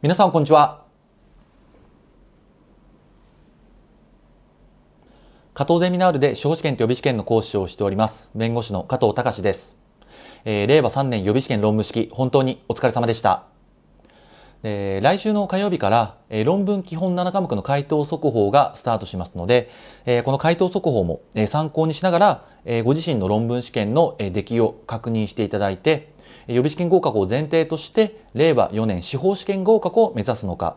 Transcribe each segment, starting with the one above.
皆さんこんにちは加藤ゼミナールで司法試験と予備試験の講師をしております弁護士の加藤隆です、えー、令和3年予備試験論文式本当にお疲れ様でしたえ来週の火曜日から、えー、論文基本7科目の回答速報がスタートしますので、えー、この回答速報も、えー、参考にしながら、えー、ご自身の論文試験の、えー、出来を確認していただいて、予備試験合格を前提として令和4年司法試験合格を目指すのか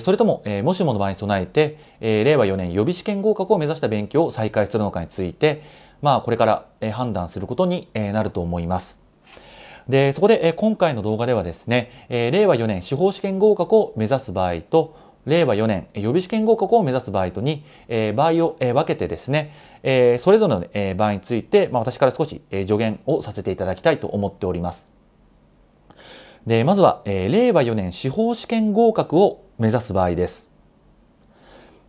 それとも、もしもの場合に備えて、令和4年予備試験合格を目指した勉強を再開するのかについて、まあ、これから判断することになると思います。で、そこで今回の動画ではですね、令和4年司法試験合格を目指す場合と、令和4年予備試験合格を目指す場合とに、場合を分けてですね、えー、それぞれの、えー、場合について、まあ、私から少し、えー、助言をさせていただきたいと思っております。でまずは、えー、令和4年司法試験合格を目指す場合です。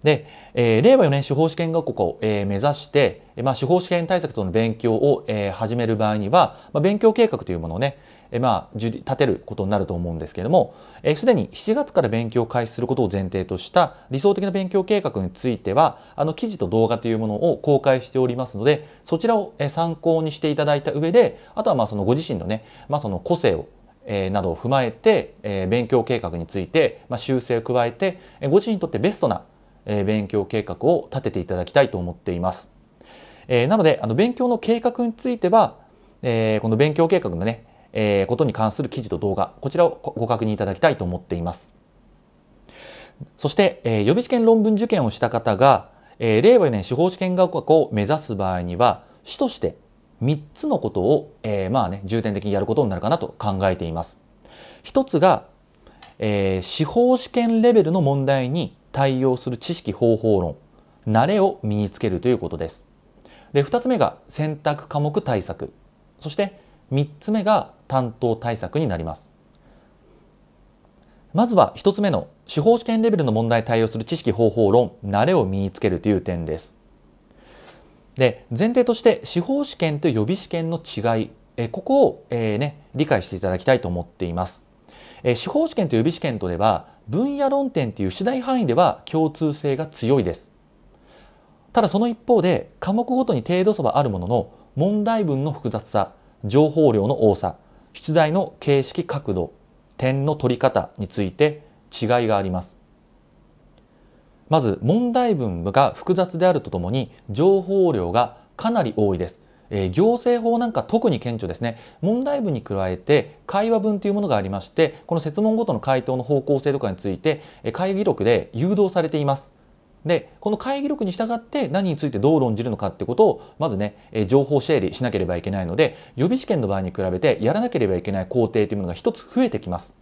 で、えー、令和4年司法試験学校を、えー、目指して、まあ、司法試験対策との勉強を、えー、始める場合には、まあ、勉強計画というものをね、えー、まあ、立てることになると思うんですけれども、す、えー、で、に7月から勉強を開始することを前提とした理想的な勉強計画については、あの記事と動画というものを公開しておりますので、そちらを、えー、参考にしていただいた上で、あとはまあそのご自身のね、まあ、その個性をえなどを踏まえて、え勉強計画について、まあ、修正を加えて、えご自身にとってベストなえ勉強計画を立てていただきたいと思っています。えなのであの勉強の計画については、えこの勉強計画のね、えことに関する記事と動画こちらをご確認いただきたいと思っています。そして、え予備試験論文受験をした方が、え令和4年司法試験合格を目指す場合には主として3つのことを、えまあね、重点的にやることになるかなと考えています。1つが、え司法試験レベルの問題に対応する知識方法論慣れを身につけるということですで2つ目が選択科目対策そして3つ目が担当対策になりますまずは1つ目の司法試験レベルの問題に対応する知識方法論慣れを身につけるという点ですで前提として司法試験と予備試験の違いえここを、えー、ね、理解していただきたいと思っています。え司法試験と予備試験とでは分野論点という次第範囲では共通性が強いです。ただその一方で科目ごとに程度差はあるものの問題文の複雑さ情報量の多さ出題の形式角度点の取り方について違いがありますまず問題文が複雑であるとともに情報量がかなり多いですえ行政法なんか特に顕著ですね問題文に加えて会話文というものがありましてこの設問ごとの回答の方向性とかについてえ会議録で誘導されています。でこの会議録に従って何についてどう論じるのかってことをまずね、え情報整理しなければいけないので予備試験の場合に比べてやらなければいけない工程というものが1つ増えてきます。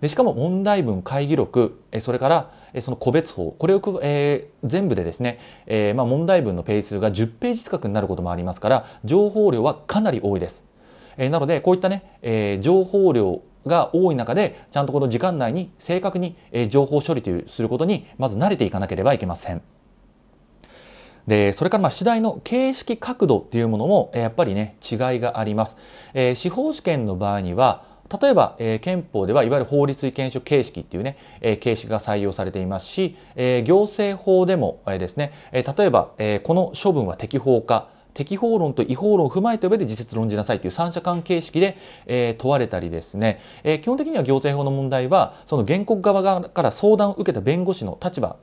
でしかも問題文会議録それからその個別法これを、えー、全部でですね、えー、まあ、問題文のページ数が10ページ近くになることもありますから情報量はかなり多いです。えー、なのでこういったね、え情報量が多い中でちゃんとこの時間内に正確に、え情報処理というすることにまず慣れていかなければいけません。でそれからまあ次第の形式角度っていうものもやっぱりね違いがあります、え司法試験の場合には例えば、えー、憲法ではいわゆる法律意見書形式っていうね、えー、形式が採用されていますし、えー、行政法でも、えー、ですね、えー、例えば、えー、この処分は適法か適法論と違法論を踏まえた上で自説論じなさいという三者間形式で、えー、問われたりですね、えー、基本的には行政法の問題はその原告側から相談を受けた弁護士の立場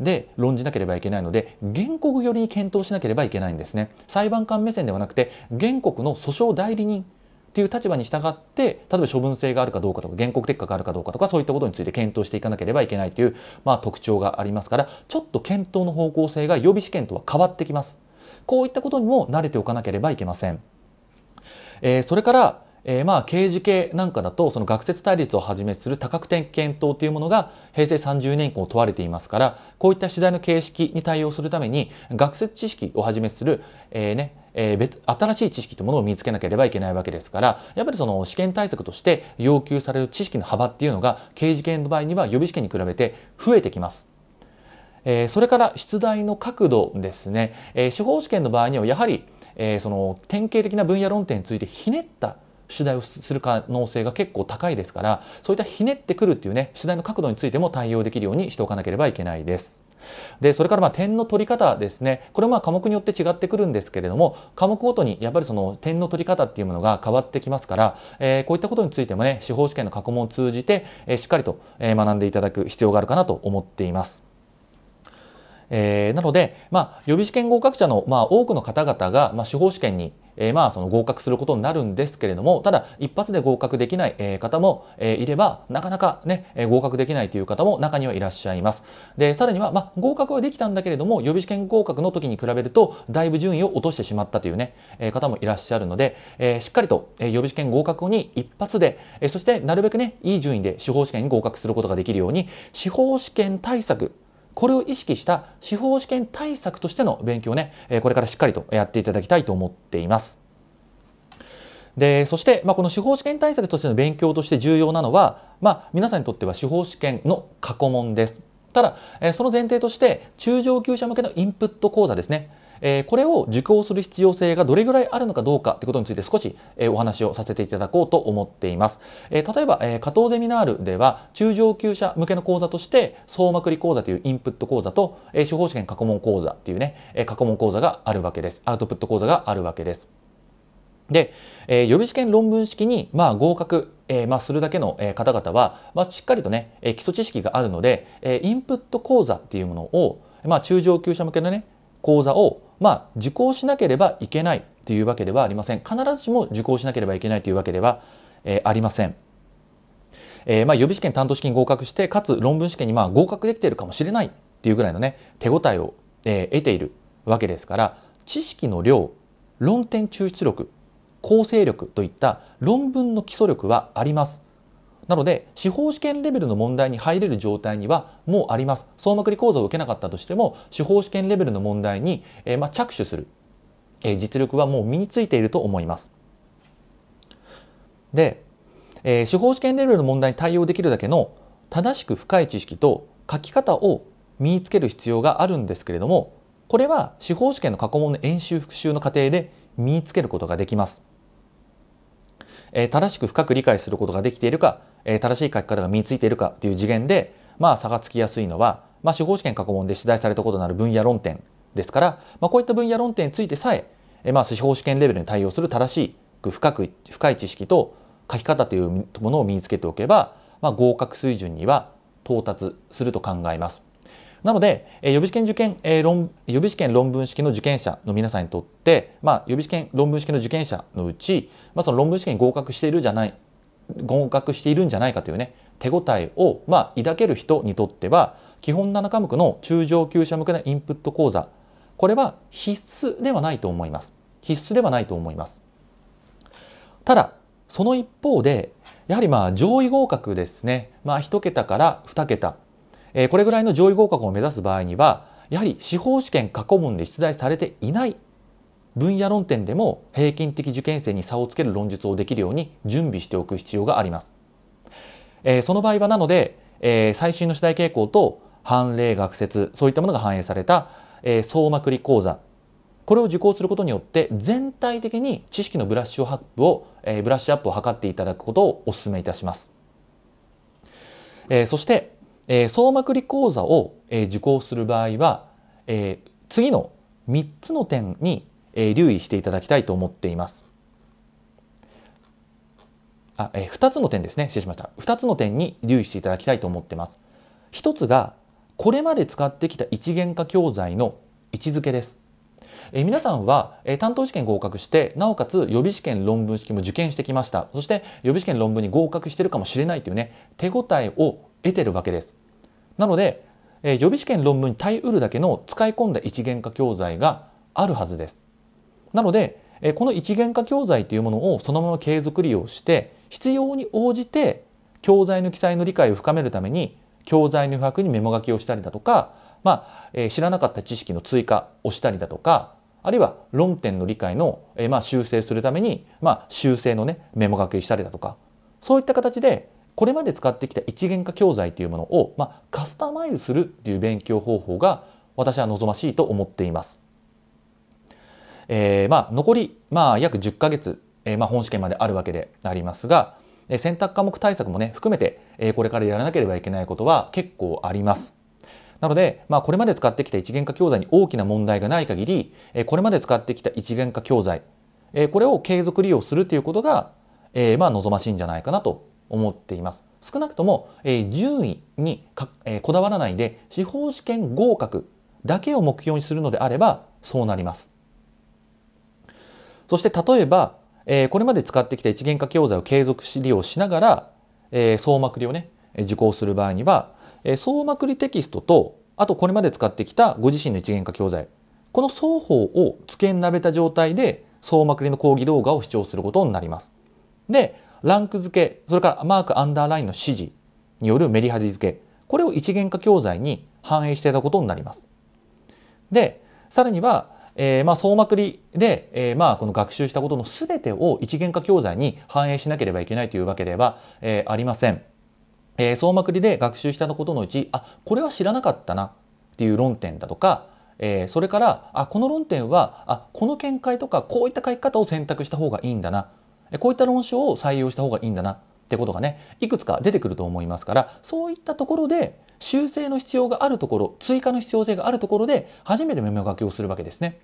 で論じなければいけないので原告寄りに検討しなければいけないんですね裁判官目線ではなくて原告の訴訟代理人っていう立場に従って例えば処分性があるかどうかとか原告撤回があるかどうかとかそういったことについて検討していかなければいけないという、まあ、特徴がありますからちょっと検討の方向性が予備試験とは変わってきますこういったことにも慣れておかなければいけません、えー、それからえー、まあ刑事系なんかだとその学説対立をはじめする多角点検討というものが平成30年以降問われていますからこういった次第の形式に対応するために学説知識をはじめする、えーねえー、別新しい知識というものを見つけなければいけないわけですからやっぱりその試験対策として要求される知識の幅っていうのが刑事件の場合には予備試験に比べて増えてきます。えー、それから出題の角度ですね、えー、司法試験の場合にはやはり、えー、その典型的な分野論点についてひねった取材をする可能性が結構高いですからそういったひねってくるっていうね取材の角度についても対応できるようにしておかなければいけないです。でそれからまあ点の取り方ですねこれはまあ科目によって違ってくるんですけれども科目ごとにやっぱりその点の取り方っていうものが変わってきますから、えー、こういったことについてもね司法試験の過去問を通じて、えー、しっかりと学んでいただく必要があるかなと思っています。えー、なので、まあ、予備試験合格者の、まあ、多くの方々が、まあ、司法試験にえー、まあその合格することになるんですけれどもただ一発で合格できない、え方も、えいればなかなかね、え合格できないという方も中にはいらっしゃいます。でさらには、まあ、合格はできたんだけれども予備試験合格の時に比べるとだいぶ順位を落としてしまったというね、え方もいらっしゃるので、えしっかりと、え予備試験合格後に一発で、えそしてなるべくねいい順位で司法試験に合格することができるように司法試験対策これを意識した司法試験対策としての勉強をね、これからしっかりとやっていただきたいと思っています。でそして、まあ、この司法試験対策としての勉強として重要なのは、まあ、皆さんにとっては司法試験の過去問です。ただ、その前提として中上級者向けのインプット講座ですねえー、これを受講する必要性がどれぐらいあるのかどうかということについて少し、えー、お話をさせていただこうと思っています。えー、例えば、えー、加藤ゼミナールでは中上級者向けの講座として総まくり講座というインプット講座と、えー、司法試験過去問講座というね、えー、過去問講座があるわけです。アウトプット講座があるわけです。で、えー、予備試験論文式に、まあ、合格、えー、まあ、するだけの、え方々は、まあ、しっかりとね、えー、基礎知識があるので、えー、インプット講座っていうものを、まあ、中上級者向けのね、講座を、まあ、受講しなければいけないというわけではありません。必ずしも受講しなければいけないというわけでは、えー、ありません。えー、まあ、予備試験、担当試験合格して、かつ論文試験にまあ合格できているかもしれないっていうぐらいのね、手応えを、えー、得ているわけですから、知識の量、論点抽出力、構成力といった論文の基礎力はあります。なので司法試験レベルの問題に入れる状態にはもうあります総まくり講座を受けなかったとしても司法試験レベルの問題に、えー、まあ、着手する、えー、実力はもう身についていると思います。で、えー、司法試験レベルの問題に対応できるだけの正しく深い知識と書き方を身につける必要があるんですけれどもこれは司法試験の過去問の演習復習の過程で身につけることができます。え正しく深く理解することができているか、え正しい書き方が身についているかという次元で、まあ、差がつきやすいのは、まあ、司法試験過去問で取材されたことのある分野論点ですから、まあ、こういった分野論点についてさえ、えまあ、司法試験レベルに対応する正しく深く深い知識と書き方というものを身につけておけば、まあ、合格水準には到達すると考えます。なので、え予備試験受験、えー、論予備試験論文式の受験者の皆さんにとって、まあ、予備試験論文式の受験者のうち、まあ、その論文試験に合格しているじゃない合格しているんじゃないかというね手応えを、まあ、抱ける人にとっては基本7科目の中上級者向けのインプット講座これは必須ではないと思います必須ではないと思いますただその一方でやはりまあ上位合格ですね、まあ、1桁から2桁えこれぐらいの上位合格を目指す場合にはやはり司法試験過去問で出題されていない分野論点でも平均的受験生に差をつける論述をできるように準備しておく必要があります。えその場合はなので、え最新の主題傾向と判例学説そういったものが反映された、え総まくり講座これを受講することによって全体的に知識のブラッシュアップを、えブラッシュアップを図っていただくことをお勧めいたします。えそしてえー、総まくり講座を、えー、受講する場合は、えー、次の3つの点に、えー、留意していただきたいと思っています。あ、えー、2つの点ですね。失礼しました。2つの点に留意していただきたいと思ってます。1つが、これまで使ってきた一元化教材の位置づけです。え皆さんは、え担当試験合格してなおかつ予備試験論文式も受験してきましたそして予備試験論文に合格してるかもしれないというね手応えを得てるわけですなので、え予備試験論文に耐えうるだけの使い込んだ一元化教材があるはずですなので、えこの一元化教材というものをそのまま継続利用して必要に応じて教材の記載の理解を深めるために教材の余白にメモ書きをしたりだとか、まあえー、知らなかった知識の追加をしたりだとかあるいは論点の理解の、えまあ、修正するために、まあ、修正の、ね、メモ書きしたりだとかそういった形でこれまで使ってきた一元化教材というものを、まあ、カスタマイズするっていう勉強方法が私は望ましいと思っています。えー、まあ、残り、まあ、約10ヶ月、えー、まあ、本試験まであるわけでありますが、え選択科目対策もね含めて、えー、これからやらなければいけないことは結構あります。なので、まあ、これまで使ってきた一元化教材に大きな問題がない限り、えこれまで使ってきた一元化教材、えこれを継続利用するということが、えまあ、望ましいんじゃないかなと思っています。少なくとも、え順位にか、えこだわらないで司法試験合格だけを目標にするのであればそうなります。そして例えば、えこれまで使ってきた一元化教材を継続利用しながら、え総まくりをね受講する場合にはえ総まくりテキストとあとこれまで使ってきたご自身の一元化教材この双方を付け並べた状態で総まくりの講義動画を視聴することになります。でランク付けそれからマークアンダーラインの指示によるメリハリ付けこれを一元化教材に反映していたことになります。でさらには、えー、まあ、総まくりで、えー、まあ、この学習したことの全てを一元化教材に反映しなければいけないというわけでは、えー、ありません。えー、総まくりで学習したことのうちあこれは知らなかったなっていう論点だとか、えー、それからあこの論点はあこの見解とかこういった書き方を選択した方がいいんだなこういった論証を採用した方がいいんだなってことがねいくつか出てくると思いますからそういったところで修正の必要があるところ追加の必要性があるところで初めてメモ書きをするわけですね。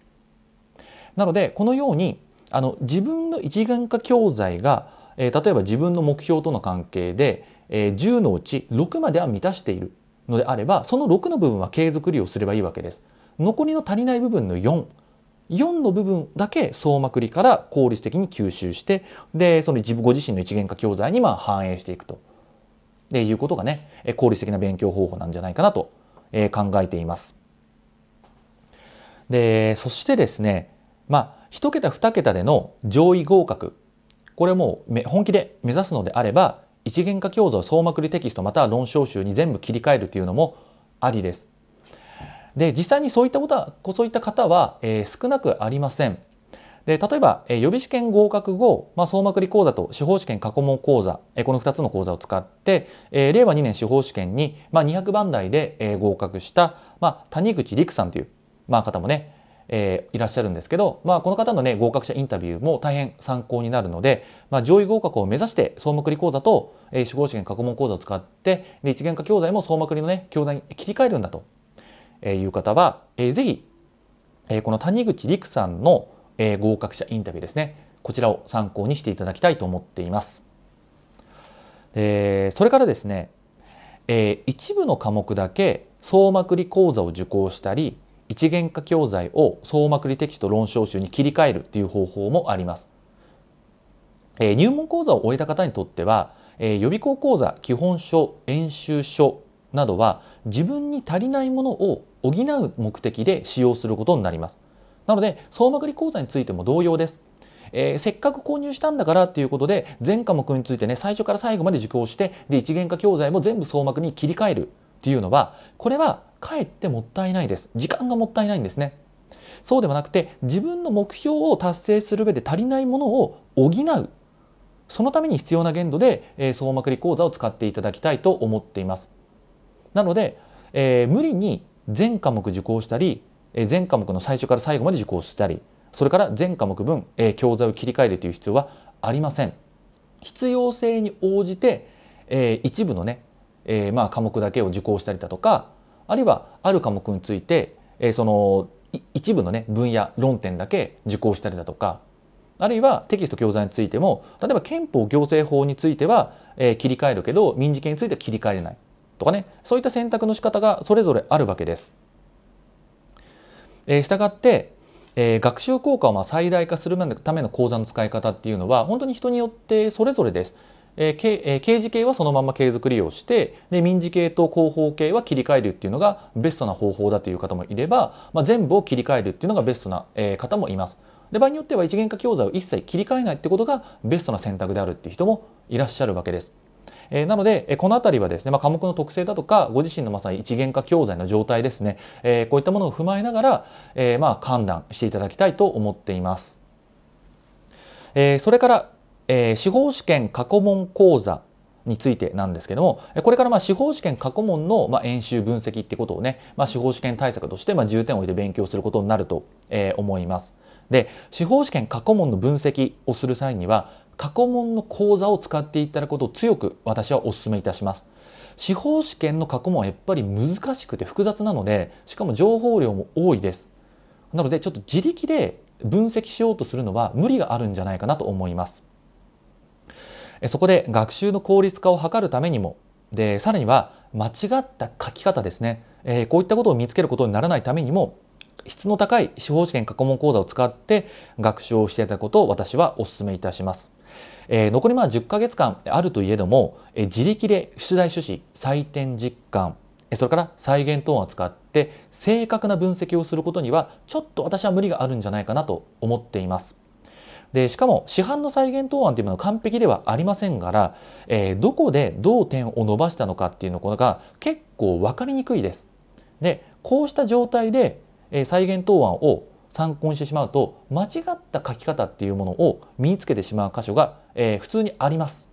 なのでこのようにあの自分の一元化教材が、えー、例えば自分の目標との関係でえ10のうち6までは満たしているのであればその6の部分は継続利用すればいいわけです。残りの足りない部分の4 4の部分だけ総まくりから効率的に吸収してでその自分ご自身の一元化教材にまあ反映していくとでいうことがね効率的な勉強方法なんじゃないかなと、え考えています。でそしてですねまあ1桁2桁での上位合格これもう本気で目指すのであれば一元化教材を総まくりテキストまたは論証集に全部切り替えるというのもありです。で実際にそういったことはそういった方は、えー、少なくありません。で例えば、えー、予備試験合格後、まあ、総まくり講座と司法試験過去問講座、えー、この2つの講座を使って、えー、令和2年司法試験に、まあ、200番台で、えー、合格した、まあ、谷口陸さんという、まあ、方もねえー、いらっしゃるんですけど、まあ、この方の、ね、合格者インタビューも大変参考になるので、まあ、上位合格を目指して総目理講座と、えー、司法試験過去問講座を使ってで一元化教材も総目理の、ね、教材に切り替えるんだと、えー、いう方は、えー、ぜひ、えー、この谷口陸さんの、えー、合格者インタビューですねこちらを参考にしていただきたいと思っています。えー、それからですね、えー、一部の科目だけ総まくり講座を受講したり一元化教材を総まくりテキスト論証集に切り替えるという方法もあります。えー、入門講座を終えた方にとっては、えー、予備校講座基本書演習書などは自分に足りないものを補う目的で使用することになります。なので総まくり講座についても同様です。えー、せっかく購入したんだからということで全科目についてね最初から最後まで受講してで一元化教材も全部総幕に切り替えるっていうのはこれはかえってもったいないです時間がもったいないんですねそうではなくて自分の目標を達成する上で足りないものを補うそのために必要な限度で、えー、総くり講座を使っていただきたいと思っていますなので、えー、無理に全科目受講したり、えー、全科目の最初から最後まで受講したりそれから全科目分、えー、教材を切り替えるという必要はありません必要性に応じて、えー、一部のねえー、まあ科目だけを受講したりだとかあるいはある科目について、えー、その一部のね分野論点だけ受講したりだとかあるいはテキスト教材についても例えば憲法行政法については、えー、切り替えるけど民事権については切り替えれないとかねそういった選択の仕方がそれぞれあるわけです。えしたがって、えー、学習効果をまあ最大化するための講座の使い方っていうのは本当に人によってそれぞれです。えけえ刑事系はそのまま継続利用してで民事系と広報系は切り替えるっていうのがベストな方法だという方もいれば、まあ、全部を切り替えるっていうのがベストな、え方もいます。で場合によっては一元化教材を一切切り替えないってことがベストな選択であるっていう人もいらっしゃるわけです。えなので、えこの辺りはですね、まあ、科目の特性だとかご自身のまさに一元化教材の状態ですね、えこういったものを踏まえながら、えまあ判断していただきたいと思っています。えそれからえー、司法試験過去問講座についてなんですけどもこれからまあ司法試験過去問のまあ演習分析ってことをね、まあ、司法試験対策としてまあ重点を置いて勉強することになると、えー、思います。で司法試験過去問の分析をする際には過去問の講座を使っていただくことを強く私はお勧めいたします。司法試験の過去問はやっぱり難しくて複雑なのでしかも情報量も多いです。なのでちょっと自力で分析しようとするのは無理があるんじゃないかなと思います。そこで学習の効率化を図るためにもでさらには間違った書き方ですね、えー、こういったことを見つけることにならないためにも質の高い司法試験過去問講座を使って学習をしていただくことを私はお勧めいたします。えー、残りまあ10ヶ月間あるといえども、えー、自力で出題趣旨採点実感それから再現等を使って正確な分析をすることにはちょっと私は無理があるんじゃないかなと思っています。でしかも市販の再現答案というのは完璧ではありませんから、えー、どこでどう点を伸ばしたのかっていうのが結構分かりにくいです。でこうした状態で、え再現答案を参考にしてしまうと間違った書き方っていうものを身につけてしまう箇所が、えー、普通にあります。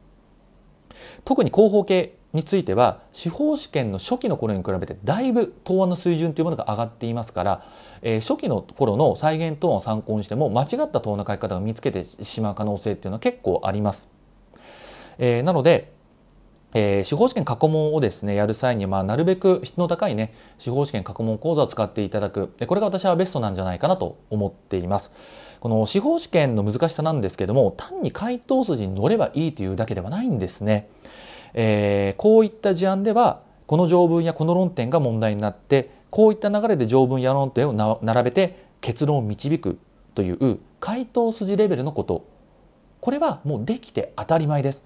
特に広報系については司法試験の初期の頃に比べてだいぶ答案の水準というものが上がっていますから、えー、初期の頃の再現答案を参考にしても間違った答案の書き方を見つけてしまう可能性っていうのは結構あります。えー、なので、えー、司法試験過去問をですねやる際に、まあ、なるべく質の高いね司法試験過去問講座を使っていただくこれが私はベストなんじゃないかなと思っています。この司法試験の難しさなんですけども単に回答筋に乗ればいいというだけではないんですね。えー、こういった事案ではこの条文やこの論点が問題になってこういった流れで条文や論点を並べて結論を導くという回答筋レベルのことこれはもうできて当たり前です。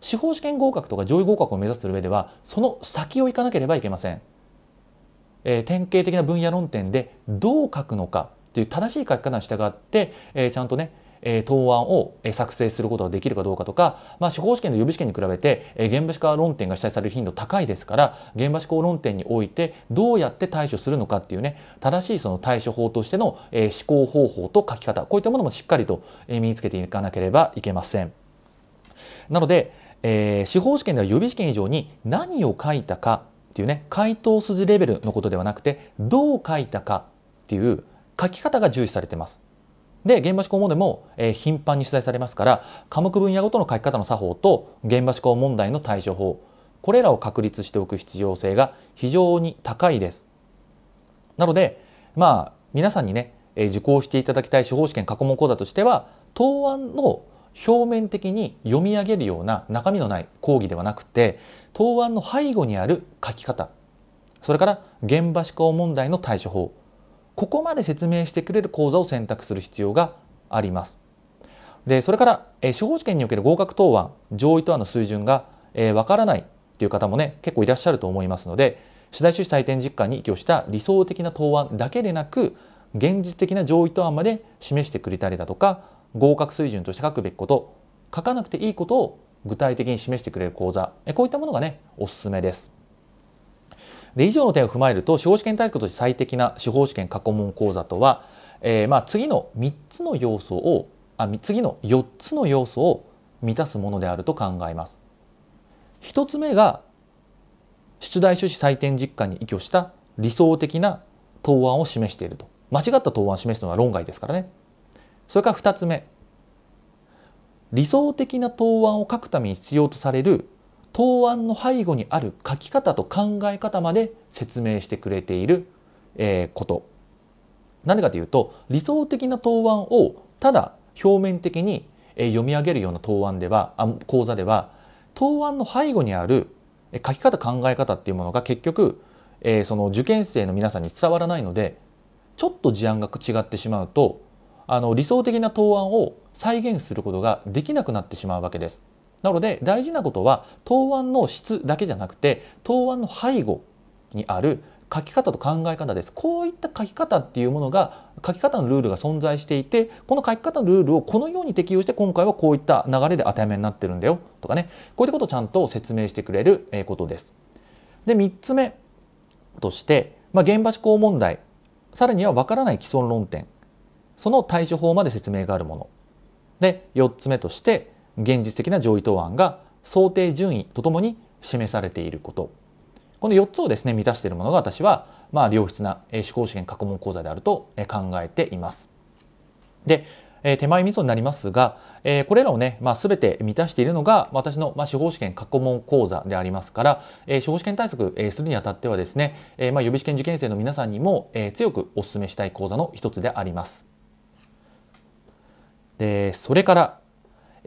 司法試験合格とか上位合格を目指す上ではその先を行かなければいけません。えー、典型的な分野論点でどう書くのかという正しい書き方に従って、えー、ちゃんとねえ答案を作成することができるかどうかとか、まあ、司法試験と予備試験に比べて、え現場志化論点が主催される頻度高いですから現場志向論点においてどうやって対処するのかっていうね正しいその対処法としての、え思考方法と書き方こういったものもしっかりと、え身につけていかなければいけません。なので、えー、司法試験では予備試験以上に何を書いたかっていうね回答筋レベルのことではなくてどう書いたかっていう書き方が重視されてます。で現場思考問題も、えー、頻繁に取材されますから科目分野ごとの書き方の作法と現場思考問題の対処法これらを確立しておく必要性が非常に高いです。なのでまあ皆さんにね、えー、受講していただきたい司法試験過去問講座としては答案の表面的に読み上げるような中身のない講義ではなくて答案の背後にある書き方それから現場思考問題の対処法ここまで説明してくれる講座を選択する必要があります。でそれから、え司法試験における合格答案上位答案の水準がわ、えー、からないという方もね結構いらっしゃると思いますので取材趣旨採点実感に依拠した理想的な答案だけでなく現実的な上位答案まで示してくれたりだとか合格水準として書くべきこと書かなくていいことを具体的に示してくれる講座こういったものがねおすすめです。で以上の点を踏まえると司法試験対策として最適な司法試験過去問講座とは、えー、まあ次の3つの要素をあ次の4つの要素を満たすものであると考えます。1つ目が出題趣旨採点実感に依拠した理想的な答案を示していると間違った答案を示すのは論外ですからねそれから2つ目理想的な答案を書くために必要とされる答案の背後にある書き方と考え方まで説明してくれている、えこと。ぜかというと理想的な答案をただ表面的に読み上げるような答案では講座では答案の背後にある書き方考え方っていうものが結局、えその受験生の皆さんに伝わらないのでちょっと事案が違ってしまうとあの理想的な答案を再現することができなくなってしまうわけです。なので大事なことは答案の質だけじゃなくて答案の背後にある書き方と考え方ですこういった書き方っていうものが書き方のルールが存在していてこの書き方のルールをこのように適用して今回はこういった流れで当てはめになってるんだよとかねこういったことをちゃんと説明してくれることです。で3つ目として、まあ、現場思考問題さらには分からない既存論点その対処法まで説明があるもので4つ目として現実的な上位答案が想定順位とともに示されていることこの4つをですね満たしているものが私はまあ良質な思考試験過去問講座であると考えています。で手前味噌になりますがこれらをね、まあ、全て満たしているのが私の司法試験過去問講座でありますから司法試験対策するにあたってはですね、まあ、予備試験受験生の皆さんにも強くお勧めしたい講座の一つであります。でそれから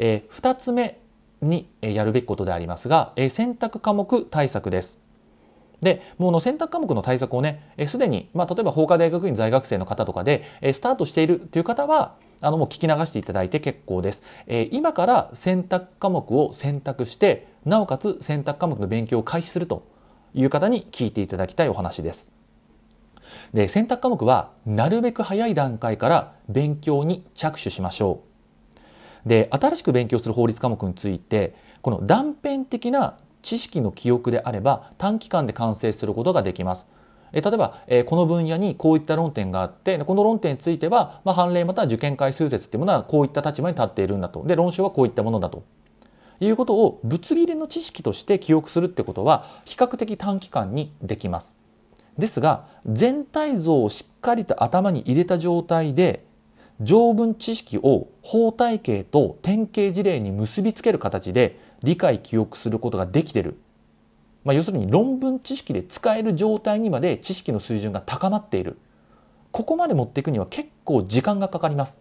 えー、2つ目にやるべきことでありますが、えー、選択科目対策です。でもうの選択科目の対策をねすで、えー、に、まあ、例えば法科大学院在学生の方とかで、えー、スタートしているという方はあのもう聞き流していただいて結構です、えー、今から選択科目を選択してなおかつ選択科目の勉強を開始するという方に聞いていただきたいお話です。で選択科目はなるべく早い段階から勉強に着手しましょう。で新しく勉強する法律科目についてこの断片的な知識の記憶であれば短期間で完成することができます。例えばこの分野にこういった論点があってこの論点については、まあ、判例または受験回数説っていうものはこういった立場に立っているんだとで論証はこういったものだということをぶつ切りの知識として記憶するってことは比較的短期間にできます。ですが全体像をしっかりと頭に入れた状態で条文知識を法体系と典型事例に結びつける形で理解記憶することができてる、まあ、要するに論文知識で使える状態にまで知識の水準が高まっているここまで持っていくには結構時間がかかります。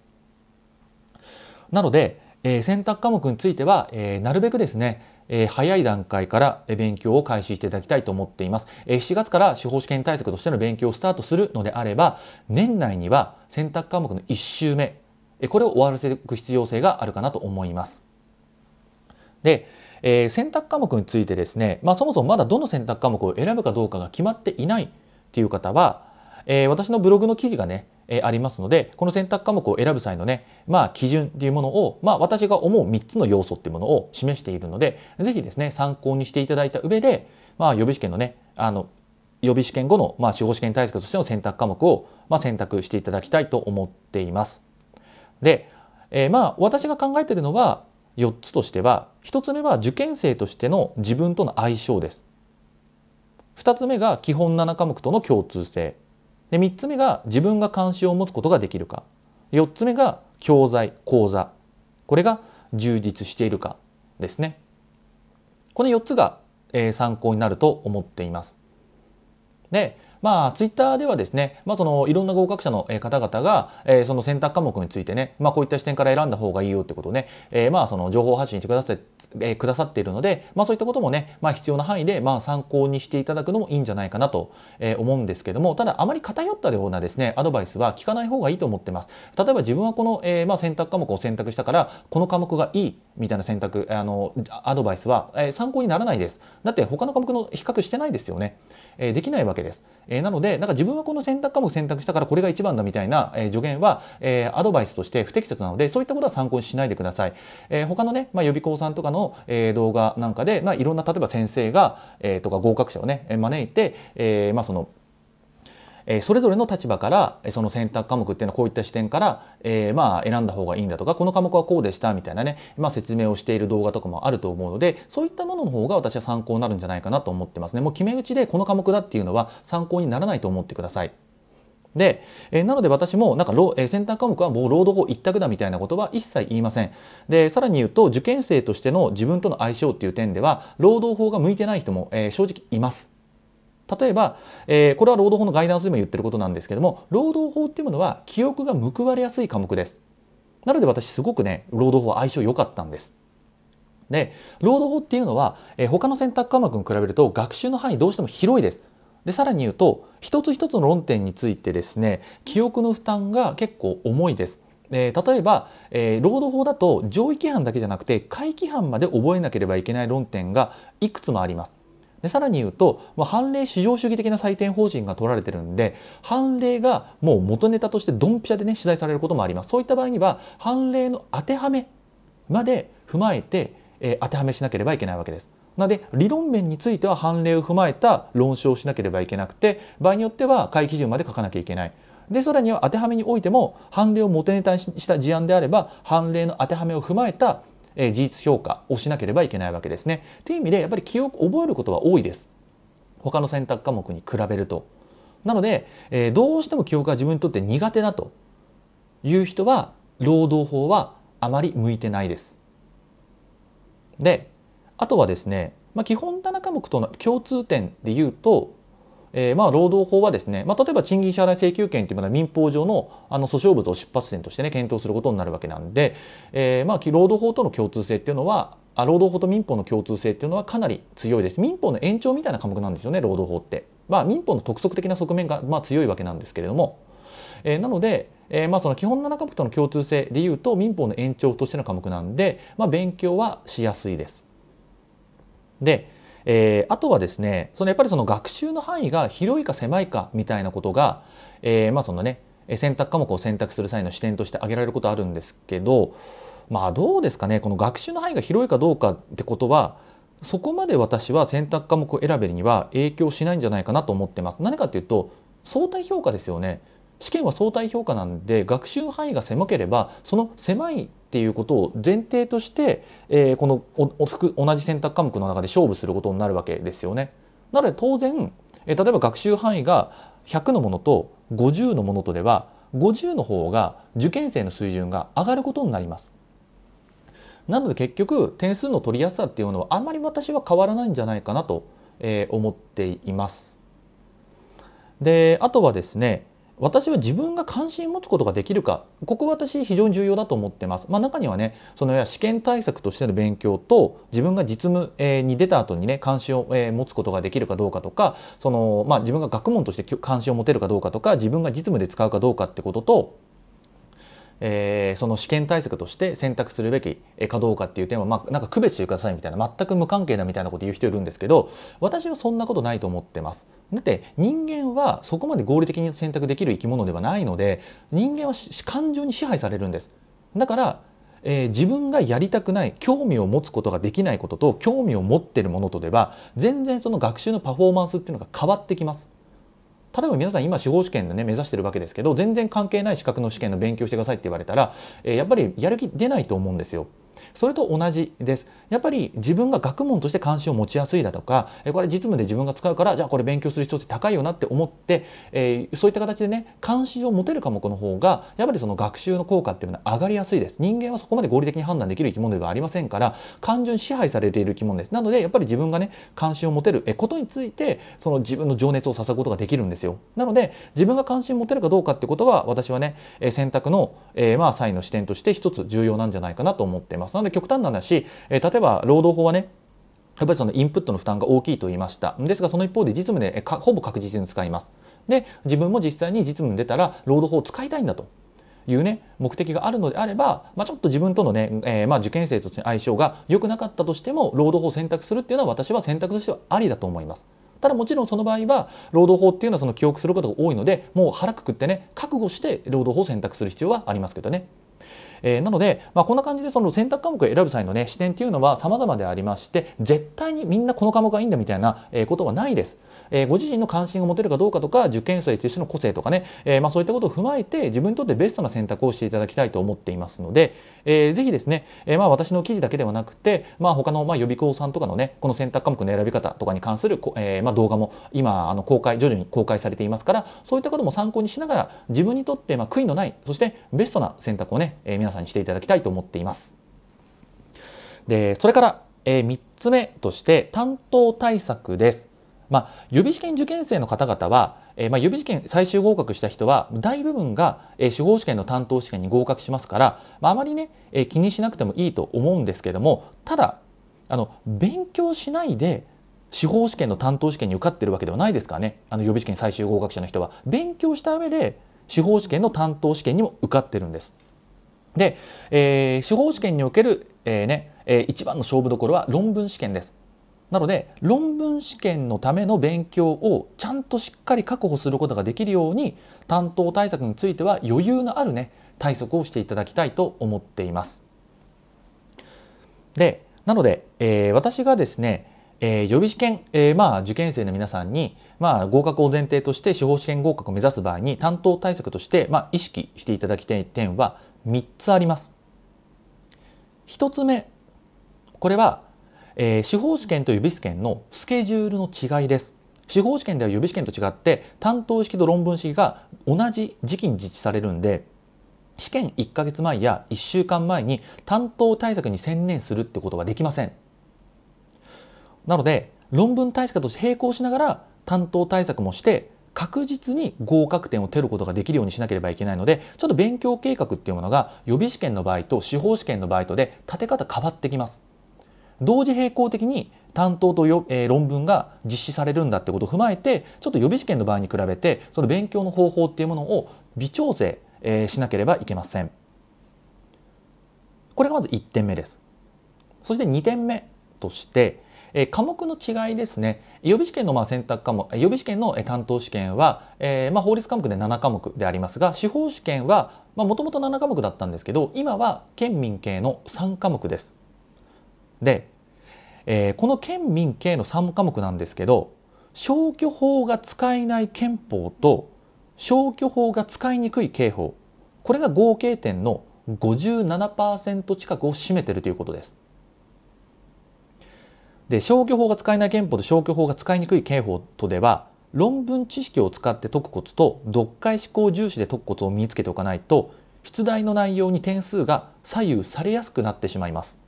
なので、えー、選択科目については、えー、なるべくですねえー、早い段階から勉強を開始していただきたいと思っています。えー、7月から司法試験対策としての勉強をスタートするのであれば、年内には選択科目の1週目、これを終わらせていく必要性があるかなと思います。で、えー、選択科目についてですね、まあ、そもそもまだどの選択科目を選ぶかどうかが決まっていないという方は、えー、私のブログの記事がね、えー、ありますので、この選択科目を選ぶ際のね、まあ、基準っていうものを、まあ、私が思う3つの要素っていうものを示しているので、是非ですね、参考にしていただいた上で、まあ、予備試験のね、あの、予備試験後の、まあ、司法試験対策としての選択科目を、まあ、選択していただきたいと思っています。で、えー、まあ、私が考えているのは、4つとしては、1つ目は受験生としての自分との相性です。2つ目が基本7科目との共通性。で3つ目が自分が関心を持つことができるか4つ目が教材講座これが充実しているかですねこの4つが、えー、参考になると思っていますでまあ、ツイッターではですね、まあ、そのいろんな合格者の方々が、えー、その選択科目についてね、まあ、こういった視点から選んだ方がいいよってことをね、えー、まあその情報発信してくださって、えー、くださっているので、まあ、そういったこともね、まあ、必要な範囲でまあ参考にしていただくのもいいんじゃないかなと思うんですけどもただあまり偏ったようなですねアドバイスは聞かない方がいいと思ってます。例えば自分はこの、えー、まあ選択科目を選択したからこの科目がいいみたいな選択あのアドバイスは、え参考にならないです。だって他の科目の比較してないですよね。えできないわけです。えなので、なんか自分はこの選択科目選択したからこれが一番だみたいな、え助言は、えアドバイスとして不適切なので、そういったことは参考にしないでください。え他のね、まあ、予備校さんとかの、え動画なんかで、まあ、いろんな例えば先生が、えとか合格者をね、招いて、えまあ、その、えそれぞれの立場からその選択科目っていうのはこういった視点から、えまあ選んだ方がいいんだとかこの科目はこうでしたみたいなね、まあ、説明をしている動画とかもあると思うのでそういったものの方が私は参考になるんじゃないかなと思ってますね。もう決め打ちでこの科目だっていうのは参考にならないと思ってください。で、えー、なので私もなんか、えー、選択科目はもう労働法一択だみたいなことは一切言いませんでさらに言うと受験生としての自分との相性っていう点では労働法が向いてない人も、えー、正直います例えば、えー、これは労働法のガイダンスでも言ってることなんですけども労働法っていうものは記憶が報われやすい科目ですなので私すごくね労働法は相性良かったんですで労働法っていうのは、えー、他の選択科目に比べると学習の範囲どうしても広いですでさらに言うと一つ一つの論点についてですね記憶の負担が結構重いですえー、例えば、えー、労働法だと上位規範だけじゃなくて下位規範まで覚えなければいけない論点がいくつもあります。でさらに言うと、まあ、判例至上主義的な採点方針が取られてるんで判例がもう元ネタとしてドンピシャでね取材されることもありますそういった場合には判例の当てはめまで踏まえて、えー、当てはめしなければいけないわけです。なので理論面については判例を踏まえた論証をしなければいけなくて場合によっては会基準まで書かなきゃいけない。でそれには当てはめにおいても判例を元ネタにした事案であれば判例の当てはめを踏まえたえ事実評価をしなければいけないわけですね。という意味でやっぱり記憶覚えることは多いです。他の選択科目に比べると。なので、えどうしても記憶が自分にとって苦手だという人は労働法はあまり向いてないです。であとはですね、まあ、基本7科目との共通点でいうとえー、まあ労働法はですね、まあ、例えば賃金支払い請求権というのは民法上のあの訴訟物を出発点としてね検討することになるわけなんで、えー、まあ労働法との共通性っていうのはあ労働法と民法の共通性っていうのはかなり強いです民法の延長みたいな科目なんですよね労働法って、まあ、民法の特則的な側面がまあ強いわけなんですけれども、えー、なので、えー、まあその基本7科目との共通性でいうと民法の延長としての科目なんで、まあ、勉強はしやすいですでえー、あとはですねそのやっぱりその学習の範囲が広いか狭いかみたいなことが、えー、まあそのね選択科目を選択する際の視点として挙げられることあるんですけどまあどうですかねこの学習の範囲が広いかどうかってことはそこまで私は選択科目を選べるには影響しないんじゃないかなと思ってます。何かっていうと相対評価ですよね試験は相対評価なんで学習範囲が狭ければその狭いっていうことを前提として、えー、このおお同じ選択科目の中で勝負することになるわけですよね。なので当然、えー、例えば学習範囲が100のものと50のものとでは50の方が受験生の水準が上がることになります。なので結局点数の取りやすさっていうのはあんまり私は変わらないんじゃないかなとえ思っています。であとはですね私は自分が関心を持つことができるかここ私非常に重要だと思ってます、まあ、中にはねその試験対策としての勉強と自分が実務に出た後にね関心を持つことができるかどうかとかその、まあ、自分が学問として関心を持てるかどうかとか自分が実務で使うかどうかってこととえー、その試験対策として選択するべきかどうかっていう点は、まあ、なんか区別してくださいみたいな全く無関係だみたいなこと言う人いるんですけど私はそんなことないと思ってます。だって人間はそこまで合理的に選択できる生き物ではないので人間は感情に支配されるんですだから、えー、自分がやりたくない興味を持つことができないことと興味を持ってるものとでは全然その学習のパフォーマンスっていうのが変わってきます。例えば皆さん今司法試験でね目指してるわけですけど全然関係ない資格の試験の勉強してくださいって言われたら、えー、やっぱりやる気出ないと思うんですよ。それと同じですやっぱり自分が学問として関心を持ちやすいだとかこれ実務で自分が使うからじゃあこれ勉強する必要性高いよなって思って、えー、そういった形でね関心を持てる科目の方がやっぱりその学習の効果っていうのは上がりやすいです人間はそこまで合理的に判断できる生き物ではありませんから単純支配されている生き物ですなのでやっぱり自分がね関心を持てることについてその自分の情熱をさぐことができるんですよなので自分が関心を持てるかどうかってことは私はね選択の、えー、まあ際の視点として一つ重要なんじゃないかなと思っていますなんで極端な話、えー、例えば労働法はねやっぱりそのインプットの負担が大きいと言いましたですがその一方で実務でほぼ確実に使いますで自分も実際に実務に出たら労働法を使いたいんだというね目的があるのであれば、まあ、ちょっと自分とのね、えー、まあ受験生としての相性が良くなかったとしても労働法を選択するっていうのは私は選択としてはありだと思いますただもちろんその場合は労働法っていうのはその記憶することが多いのでもう腹くくってね覚悟して労働法を選択する必要はありますけどね。えー、なので、まあ、こんな感じでその選択科目を選ぶ際の、ね、視点っていうのは様々でありまして絶対にみんなこの科目がいいんだみたいなことはないです。えー、ご自身の関心を持てるかどうかとか受験生としての個性とかね、えー、まあ、そういったことを踏まえて自分にとってベストな選択をしていただきたいと思っていますので、えー、ぜひですね、えー、まあ、私の記事だけではなくて、まあ、他のま予備校さんとかのねこの選択科目の選び方とかに関する、えま動画も今あの公開徐々に公開されていますからそういったことも参考にしながら自分にとってま悔いのないそしてベストな選択をね、え皆皆さんにしていただきたいと思っています。でそれから、えー、3つ目として担当対策です。まあ、予備試験受験生の方々は、えー、まあ、予備試験最終合格した人は大部分が、えー、司法試験の担当試験に合格しますから、まあ、あまりね、えー、気にしなくてもいいと思うんですけどもただあの勉強しないで司法試験の担当試験に受かってるわけではないですからねあの予備試験最終合格者の人は勉強した上で司法試験の担当試験にも受かってるんです。で、えー、司法試験における、えー、ねえー、一番の勝負どころは論文試験です。なので論文試験のための勉強をちゃんとしっかり確保することができるように担当対策については余裕のあるね対策をしていただきたいと思っています。でなので、えー、私がですね、えー、予備試験、えー、まあ受験生の皆さんに、まあ、合格を前提として司法試験合格を目指す場合に担当対策として、まあ、意識していただきたい点は3つあります。1つ目これは、えー、司法試験と予備試験のスケジュールの違いです。司法試験では予備試験と違って担当式と論文式が同じ時期に実施されるんで試験1ヶ月前や1週間前に担当対策に専念するってことはできません。なので論文対策として並行しながら担当対策もして確実に合格点を取ることができるようにしなければいけないのでちょっと勉強計画っていうものが予備試験の場合と司法試験の場合とで立て方変わってきます。同時並行的に担当とよ、えー、論文が実施されるんだってことを踏まえてちょっと予備試験の場合に比べてその勉強の方法っていうものを微調整、えー、しなければいけません。これがまず1点目です。そして2点目としてえ科目の違いですね予備試験のま選択科目予備試験の担当試験は、えま法律科目で7科目でありますが司法試験はもともと7科目だったんですけど今は県民系の3科目です。で、えこの県民系の3科目なんですけど消去法が使えない憲法と消去法が使いにくい刑法これが合計点の57%近くを占めているということです。で消去法が使えない憲法と消去法が使いにくい刑法とでは論文知識を使って解くコツと読解思考重視で解くコツを身につけておかないと出題の内容に点数が左右されやすくなってしまいます。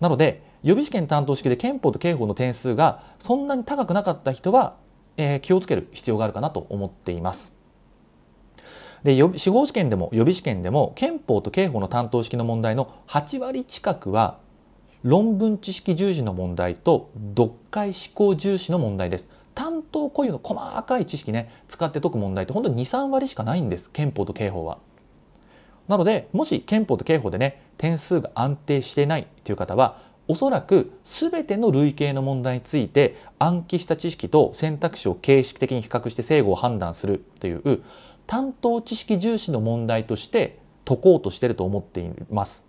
なので予備試験担当式で憲法と刑法の点数がそんなに高くなかった人は、えー、気をつける必要があるかなと思っています。で予備司法試験でも予備試験でも憲法と刑法の担当式の問題の8割近くは論文知識重視の問題と読解思考重視の問題です。担当固有の細かい知識ね使って解く問題って本当に23割しかないんです憲法と刑法は。なのでもし憲法と刑法でね点数が安定してないという方はおそらく全ての類型の問題について暗記した知識と選択肢を形式的に比較して正誤を判断するという担当知識重視の問題として解こうとしてると思っています。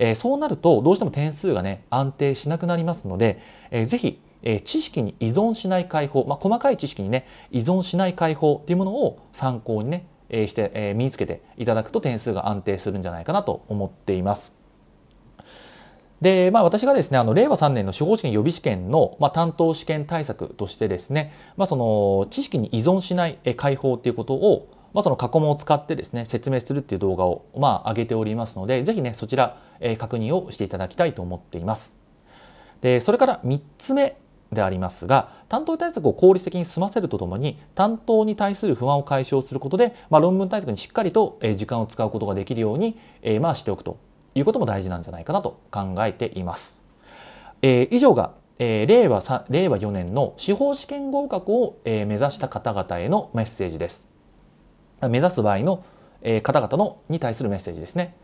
えそうなるとどうしても点数がね安定しなくなりますので、えー、ぜひえ知識に依存しない解放、まあ、細かい知識にね依存しない解放っていうものを参考にね、えして、え身につけていただくと点数が安定するんじゃないかなと思っています。で、まあ、私がですねあの令和3年の司法試験予備試験の、まあ、担当試験対策としてですね、まあ、その知識に依存しない解放っていうことをまあ、その過去問を使ってですね説明するっていう動画をまあ上げておりますのでぜひねそちら、えー、確認をしていただきたいと思っています。でそれから3つ目でありますが担当対策を効率的に済ませるとともに担当に対する不安を解消することで、まあ、論文対策にしっかりと時間を使うことができるように、えー、まあしておくということも大事なんじゃないかなと考えています。えー、以上がえー、令和令和4年の司法試験合格を、えー、目指した方々へのメッセージです。目指す場合の方々のに対するメッセージですね。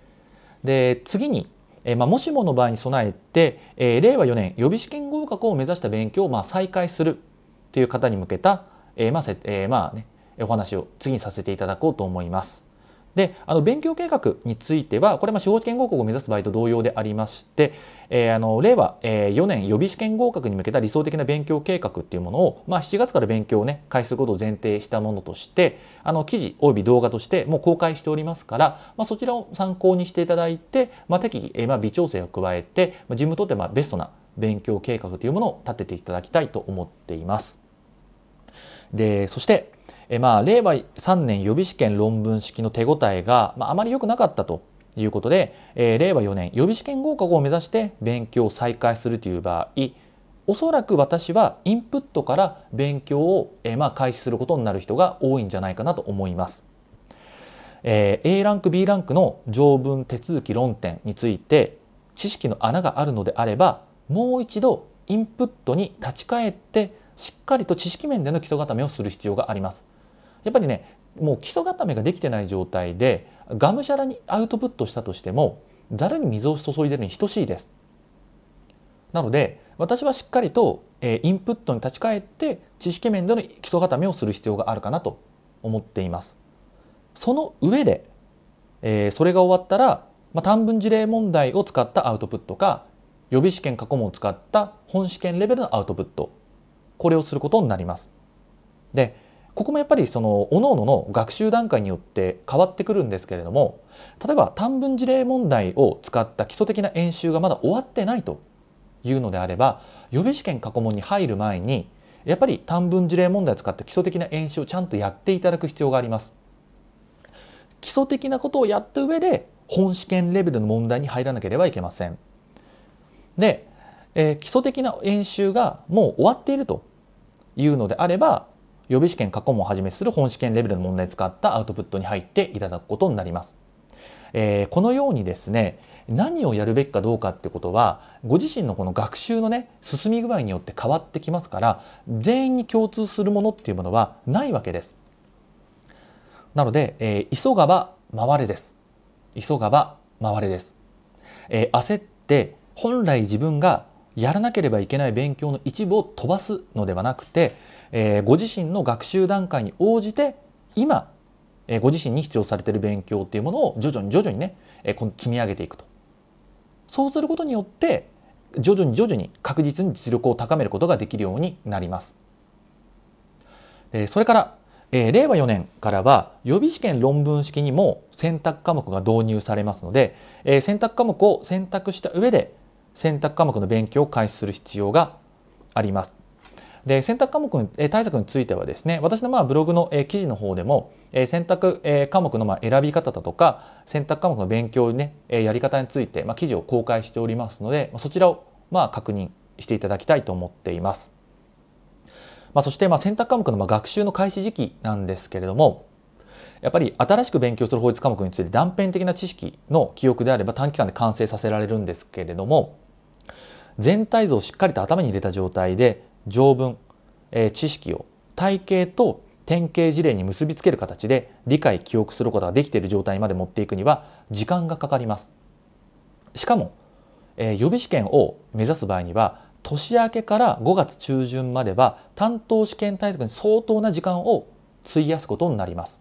で次に、えまあ、もしもの場合に備えて、え令和4年予備試験合格を目指した勉強をまあ再開するという方に向けた、えまあせえまあね、お話を次にさせていただこうと思います。であの勉強計画についてはこれは司法試験合格を目指す場合と同様でありまして、えー、あの令和、え4年予備試験合格に向けた理想的な勉強計画っていうものを、まあ、7月から勉強をね開始することを前提したものとしてあの記事および動画としてもう公開しておりますから、まあ、そちらを参考にしていただいて、まあ、適宜、えまあ、微調整を加えて、まあ、事務とってまあベストな勉強計画というものを立てていただきたいと思っています。でそしてえまあ、令和3年予備試験論文式の手応えが、まあ、あまり良くなかったということで、えー、令和4年予備試験合格を目指して勉強を再開するという場合おそらく私はインプットから勉強を、えー、まあ開始することになる人が多いんじゃないかなと思います。えー、A ランク B ランクの条文手続き論点について知識の穴があるのであればもう一度インプットに立ち返ってしっかりと知識面での基礎固めをする必要があります。やっぱりねもう基礎固めができてない状態でがむしゃらにアウトプットしたとしてもざるに水を注いでるに等しいです。なので私はしっかりと、えインプットに立ち返って知識面での基礎固めをする必要があるかなと思っています。その上で、えそれが終わったら、まあ、短文事例問題を使ったアウトプットか予備試験過去問を使った本試験レベルのアウトプットこれをすることになります。でここもやっぱりその各々の学習段階によって変わってくるんですけれども例えば短文事例問題を使った基礎的な演習がまだ終わってないというのであれば予備試験過去問に入る前にやっぱり短文事例問題を使った基礎的な演習をちゃんとやっていただく必要があります。基礎的なことをやった上で本試験レベルの問題に入らなければいけません。で、えー、基礎的な演習がもう終わっているというのであれば予備試験過去問をはじめする本試験レベルの問題を使ったアウトプットに入っていただくことになります。えー、このようにですね何をやるべきかどうかってことはご自身のこの学習のね進み具合によって変わってきますから全員に共通するものっていうものはないわけです。なので、えー、急がば回れです。急がば回れです。えー、焦って本来自分がやらなければいけない勉強の一部を飛ばすのではなくてえー、ご自身の学習段階に応じて今、えー、ご自身に必要されている勉強っていうものを徐々に徐々にね、えー、積み上げていくとそうすることによって徐々に徐々に確実に実力を高めることができるようになります。でそれから、え令和4年からは予備試験論文式にも選択科目が導入されますので、え選択科目を選択した上で選択科目の勉強を開始する必要があります。で選択科目対策についてはですね私のまあブログの記事の方でも選択科目のまあ選び方だとか選択科目の勉強ねやり方についてまあ記事を公開しておりますのでそちらをまあ確認していただきたいと思っています。まあ、そしてまあ選択科目のまあ学習の開始時期なんですけれどもやっぱり新しく勉強する法律科目について断片的な知識の記憶であれば短期間で完成させられるんですけれども全体像をしっかりと頭に入れた状態で条文、えー、知識を体系と典型事例に結びつける形で理解記憶することができている状態まで持っていくには時間がかかります。しかも、えー、予備試験を目指す場合には年明けから5月中旬までは担当試験対策に相当な時間を費やすことになります。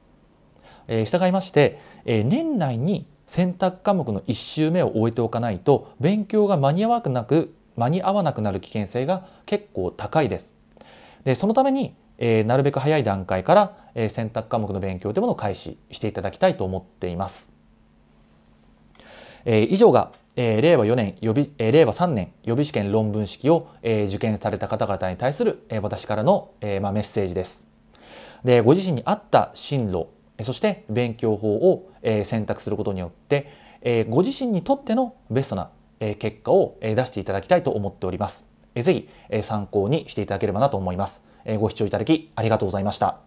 えー、従いまして、えー、年内に選択科目の1週目を終えておかないと勉強が間に合わなく間に合わなくなる危険性が結構高いです。でそのために、えー、なるべく早い段階から、えー、選択科目の勉強というものを開始していただきたいと思っています。えー、以上が、えー、令和4年予備、えー、令和3年予備試験論文式を、えー、受験された方々に対する、えー、私からの、えーまあ、メッセージです。でご自身に合った進路そして勉強法を選択することによってご自身にとってのベストな結果を出していただきたいと思っております。ぜひ参考にしていただければなと思います。ご視聴いただきありがとうございました。